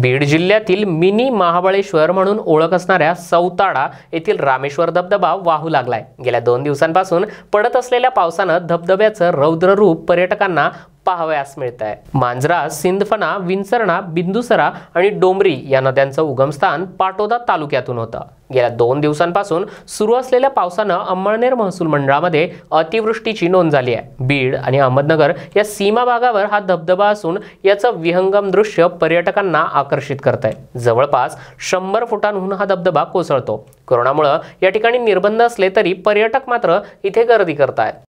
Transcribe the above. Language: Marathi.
बीड जिल्ह्यातील मिनी महाबळेश्वर म्हणून ओळख असणाऱ्या सौताडा येथील रामेश्वर धबधबा वाहू लागलाय गेल्या दोन दिवसांपासून पडत असलेल्या पावसानं धबधब्याचं रौद्र रूप पर्यटकांना पाहावयास मिळत आहे मांजरा सिंदफणा विंचरणा बिंदुसरा आणि डोंबरी या नद्यांचं उगमस्थान पाटोदा तालुक्यातून होतं गेल्या दोन दिवसांपासून सुरू असलेल्या पावसानं अंमळनेर महसूल मंडळामध्ये अतिवृष्टीची नोंद झाली आहे बीड आणि अहमदनगर या सीमा भागावर हा धबधबा असून याचं विहंगम दृश्य पर्यटकांना आकर्षित करत आहे जवळपास शंभर फुटांहून हा धबधबा कोसळतो कोरोनामुळं या ठिकाणी निर्बंध असले तरी पर्यटक मात्र इथे गर्दी करत आहेत